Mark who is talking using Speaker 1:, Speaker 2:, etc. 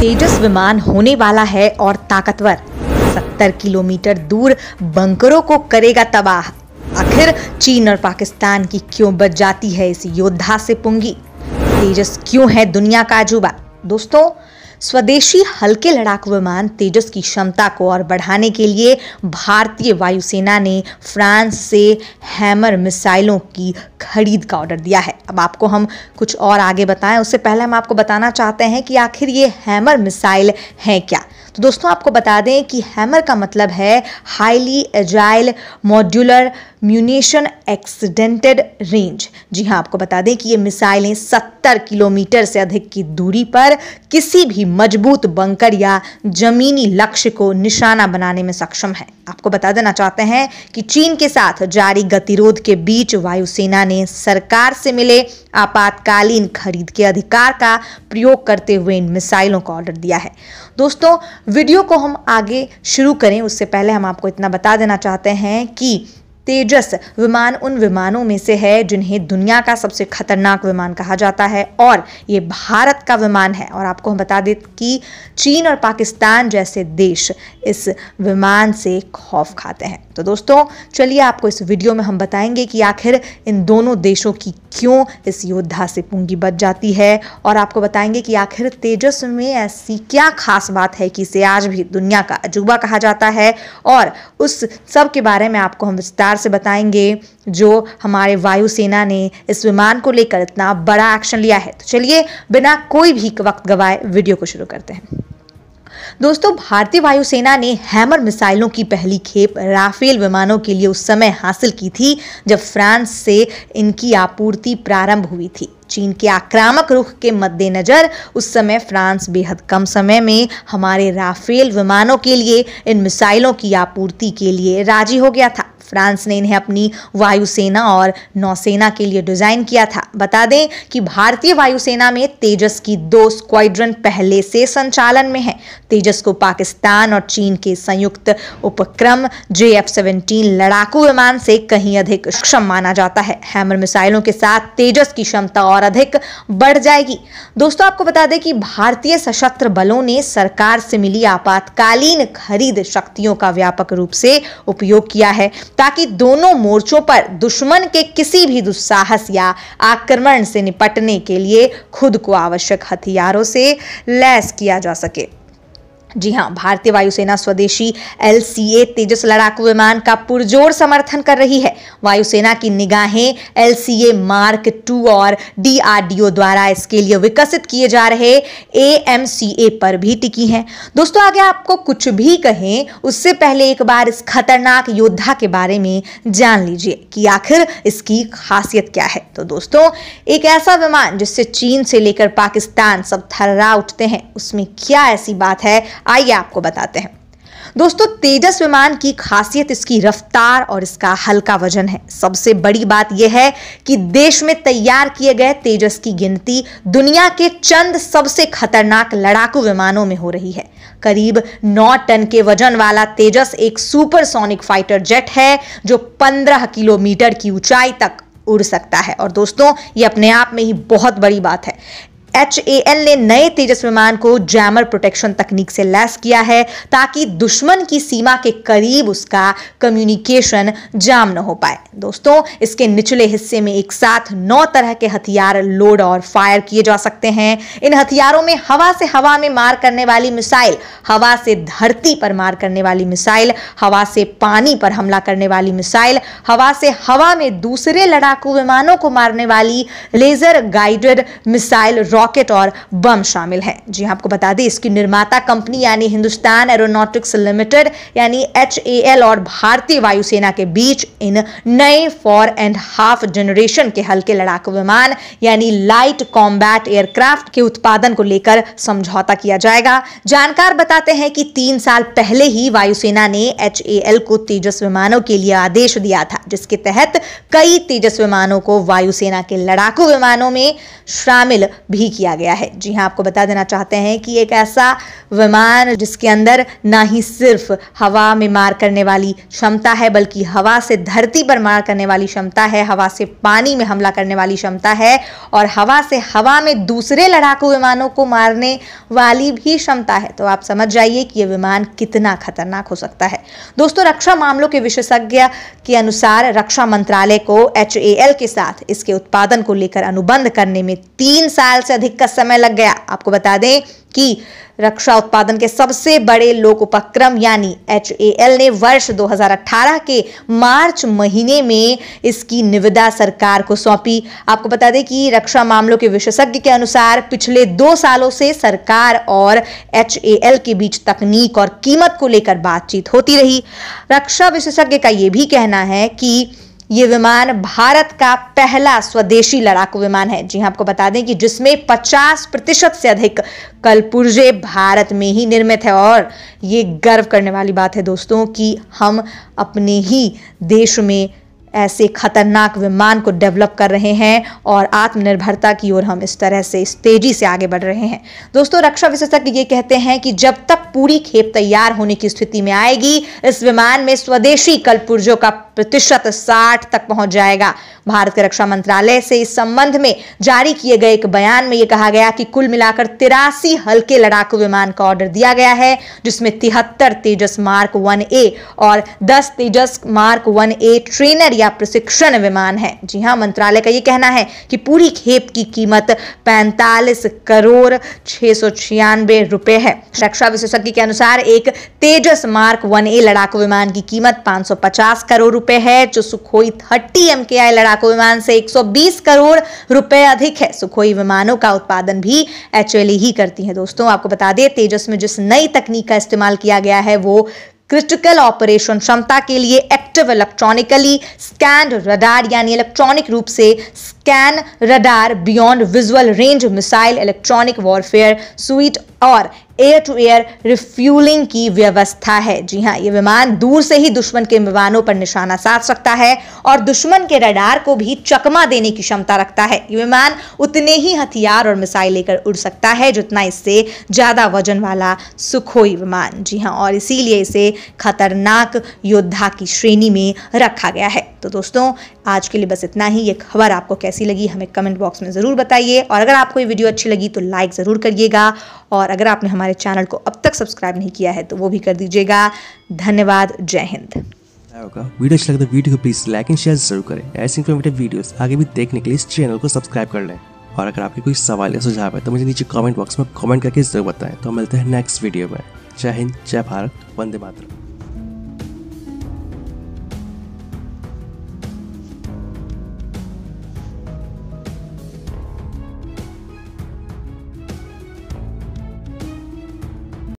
Speaker 1: तेजस विमान होने वाला है और ताकतवर 70 किलोमीटर दूर बंकरों को करेगा तबाह आखिर चीन और पाकिस्तान की क्यों बच जाती है इस योद्धा से पुंगी तेजस क्यों है दुनिया का अजूबा दोस्तों स्वदेशी हल्के लड़ाकू विमान तेजस की क्षमता को और बढ़ाने के लिए भारतीय वायुसेना ने फ्रांस से हैमर मिसाइलों की खरीद का ऑर्डर दिया है अब आपको हम कुछ और आगे बताएं उससे पहले हम आपको बताना चाहते हैं कि आखिर ये हैमर मिसाइल हैं क्या तो दोस्तों आपको बता दें कि हैमर का मतलब है highly agile modular munition extended range जी हाँ आपको बता दें कि ये मिसाइलें 70 किलोमीटर से अधिक की दूरी पर किसी भी मजबूत बंकर या जमीनी लक्ष्य को निशाना बनाने में सक्षम है आपको बता देना चाहते हैं कि चीन के साथ जारी गतिरोध के बीच वायुसेना ने सरकार से मिले आपातकालीन खरीद के अधिकार का प्रयोग करते हुए इन मिसाइलों का ऑर्डर दिया है दोस्तों वीडियो को हम आगे शुरू करें उससे पहले हम आपको इतना बता देना चाहते हैं कि तेजस विमान उन विमानों में से है जिन्हें दुनिया का सबसे खतरनाक विमान कहा जाता है और ये भारत का विमान है और आपको हम बता दें कि चीन और पाकिस्तान जैसे देश इस विमान से खौफ खाते हैं तो दोस्तों चलिए आपको इस वीडियो में हम बताएंगे कि आखिर इन दोनों देशों की क्यों इस योद्धा से पूंगी बच जाती है और आपको बताएंगे कि आखिर तेजस में ऐसी क्या खास बात है कि इसे आज भी दुनिया का अजूबा कहा जाता है और उस सब के बारे में आपको हम विस्तार विस्तार से बताएंगे जो हमारे वायुसेना ने इस विमान को लेकर इतना बड़ा एक्शन लिया है तो चलिए बिना कोई भी वक्त गवाए वीडियो को शुरू करते हैं दोस्तों भारतीय वायुसेना ने हैमर मिसाइलों की पहली खेप राफेल विमानों के लिए उस समय हासिल की थी जब फ्रांस से इनकी आपूर्ति प्रारंभ हुई थी चीन के आक्रामक रुख के मद्देनज़र उस समय फ्रांस बेहद कम समय में हमारे राफेल विमानों के लिए इन मिसाइलों की आपूर्ति के लिए राजी हो गया था फ्रांस ने इन्हें अपनी वायुसेना और नौसेना के लिए डिजाइन किया था बता दें कि भारतीय वायुसेना में तेजस की दो स्क्वाड्रन पहले से संचालन में है तेजस को पाकिस्तान और चीन के संयुक्त उपक्रम जे एफ लड़ाकू विमान से कहीं अधिक क्षम माना जाता है हैमर मिसाइलों के साथ तेजस की क्षमता और अधिक बढ़ जाएगी दोस्तों आपको बता दें कि भारतीय सशस्त्र बलों ने सरकार से मिली आपातकालीन खरीद शक्तियों का व्यापक रूप से उपयोग किया है ताकि दोनों मोर्चों पर दुश्मन के किसी भी दुस्साहस या आक्रमण से निपटने के लिए खुद को आवश्यक हथियारों से लैस किया जा सके जी हां भारतीय वायुसेना स्वदेशी एल तेजस लड़ाकू विमान का पुरजोर समर्थन कर रही है वायुसेना की निगाहें एल मार्क टू और डीआरडीओ द्वारा इसके लिए विकसित किए जा रहे ए पर भी टिकी हैं दोस्तों आगे आपको कुछ भी कहें उससे पहले एक बार इस खतरनाक योद्धा के बारे में जान लीजिए कि आखिर इसकी खासियत क्या है तो दोस्तों एक ऐसा विमान जिससे चीन से लेकर पाकिस्तान सब थर्रा उठते हैं उसमें क्या ऐसी बात है आइए आपको बताते हैं दोस्तों तेजस विमान की खासियत इसकी रफ्तार और इसका हल्का वजन है सबसे बड़ी बात यह है कि देश में तैयार किए गए तेजस की गिनती दुनिया के चंद सबसे खतरनाक लड़ाकू विमानों में हो रही है करीब 9 टन के वजन वाला तेजस एक सुपरसोनिक फाइटर जेट है जो 15 किलोमीटर की ऊंचाई तक उड़ सकता है और दोस्तों ये अपने आप में ही बहुत बड़ी बात है एच ने नए तेजस विमान को जैमर प्रोटेक्शन तकनीक से लैस किया है ताकि दुश्मन की सीमा के करीब उसका कम्युनिकेशन जाम न हो पाए दोस्तों इसके निचले हिस्से में एक साथ नौ तरह के हथियार लोड और फायर किए जा सकते हैं इन हथियारों में हवा से हवा में मार करने वाली मिसाइल हवा से धरती पर मार करने वाली मिसाइल हवा से पानी पर हमला करने वाली मिसाइल हवा से हवा में दूसरे लड़ाकू विमानों को मारने वाली लेजर गाइडेड मिसाइल रॉ रॉकेट और बम शामिल है जी हाँ, आपको बता दें इसकी निर्माता कंपनी यानी हिंदुस्तान एरोनॉटिक्स लिमिटेड यानी एच और भारतीय वायुसेना के बीच इन नए फॉर एंड हाफ जनरेशन के हल्के लड़ाकू विमान यानी लाइट कॉम्बैट एयरक्राफ्ट के उत्पादन को लेकर समझौता किया जाएगा जानकार बताते हैं कि तीन साल पहले ही वायुसेना ने एच को तेजस विमानों के लिए आदेश दिया था जिसके तहत कई तेजस विमानों को वायुसेना के लड़ाकू विमानों में शामिल भी किया गया है जी हाँ आपको बता देना चाहते हैं कि एक ऐसा विमान जिसके अंदर ना ही सिर्फ हवा में मार करने वाली क्षमता है बल्कि हवा से धरती पर मार करने वाली क्षमता है हवा से पानी में हमला करने वाली क्षमता है और हवा से हवा में दूसरे लड़ाकू विमानों को मारने वाली भी क्षमता है तो आप समझ जाइए कि यह विमान कितना खतरनाक हो सकता है दोस्तों रक्षा मामलों के विशेषज्ञ के अनुसार रक्षा मंत्रालय को एच के साथ इसके उत्पादन को लेकर अनुबंध करने में तीन साल से अधिक अधिक का समय लग गया आपको बता दें कि रक्षा उत्पादन के सबसे बड़े लोक उपक्रम यानी एच ने वर्ष 2018 के मार्च महीने में इसकी निविदा सरकार को सौंपी आपको बता दें कि रक्षा मामलों के विशेषज्ञ के अनुसार पिछले दो सालों से सरकार और एच के बीच तकनीक और कीमत को लेकर बातचीत होती रही रक्षा विशेषज्ञ का यह भी कहना है कि ये विमान भारत का पहला स्वदेशी लड़ाकू विमान है जी हाँ आपको बता दें कि जिसमें 50 प्रतिशत से अधिक कलपुर्जे भारत में ही निर्मित है और ये गर्व करने वाली बात है दोस्तों कि हम अपने ही देश में ऐसे खतरनाक विमान को डेवलप कर रहे हैं और आत्मनिर्भरता की ओर हम इस तरह से इस तेजी से आगे बढ़ रहे हैं दोस्तों रक्षा विशेषज्ञ ये कहते हैं कि जब तक पूरी खेप तैयार होने की स्थिति में आएगी इस विमान में स्वदेशी कलपुर्जों का प्रतिशत साठ तक पहुंच जाएगा भारत के रक्षा मंत्रालय से इस संबंध में जारी किए गए एक बयान में यह कहा गया कि कुल मिलाकर तिरासी हल्के लड़ाकू विमान का ऑर्डर दिया गया है जिसमें तिहत्तर तेजस मार्क वन ए और दस Tejas mark one A trainer या यह प्रशिक्षण विमान है जी हां मंत्रालय का यह कहना है कि पूरी खेप की कीमत 45 करोड़ छह सौ छियानवे रुपए है रक्षा विशेषज्ञ के अनुसार एक तेजस मार्क वन ए लड़ाकू विमान की कीमत 550 करोड़ रुपए है जो सुखोई 30 एम के आई लड़ाकू विमान से 120 करोड़ रुपए अधिक है सुखोई विमानों का उत्पादन भी एच ही करती है दोस्तों आपको बता दें तेजस में जिस नई तकनीक का इस्तेमाल किया गया है वो क्रिटिकल ऑपरेशन क्षमता के लिए एक्टिव इलेक्ट्रॉनिकली स्कैंड रडार यानी इलेक्ट्रॉनिक रूप से कैन radar beyond visual range missile electronic warfare suite और एयर टू एयर रिफ्यूलिंग की व्यवस्था है जी हाँ ये विमान दूर से ही दुश्मन के विमानों पर निशाना साध सकता है और दुश्मन के रडार को भी चकमा देने की क्षमता रखता है ये विमान उतने ही हथियार और मिसाइल लेकर उड़ सकता है जितना इससे ज़्यादा वजन वाला सुखोई विमान जी हाँ और इसीलिए इसे खतरनाक योद्धा की श्रेणी में रखा गया है तो दोस्तों आज के लिए बस इतना ही ये खबर आपको कैसे कैसी लगी हमें कमेंट बॉक्स में ज़रूर बताइए और अगर आपको ये वीडियो अच्छी लगी तो लाइक ज़रूर करिएगा और अगर आपने हमारे चैनल को अब तक सब्सक्राइब नहीं किया है तो वो भी कर दीजिएगा धन्यवाद जय हिंद वीडियो अच्छा लगता तो है वीडियो को प्लीज लाइक एंड शेयर जरूर करें ऐसे इन्फॉर्मेटिव वीडियोस आगे भी देखने के लिए इस चैनल को सब्सक्राइब कर लें और अगर आपके कोई सवाल या सुझाव है तो मुझे नीचे कमेंट बॉक्स में कमेंट करके जरूर बताएं तो मिलते हैं नेक्स्ट वीडियो में जय हिंद जय भारत वंदे मातरम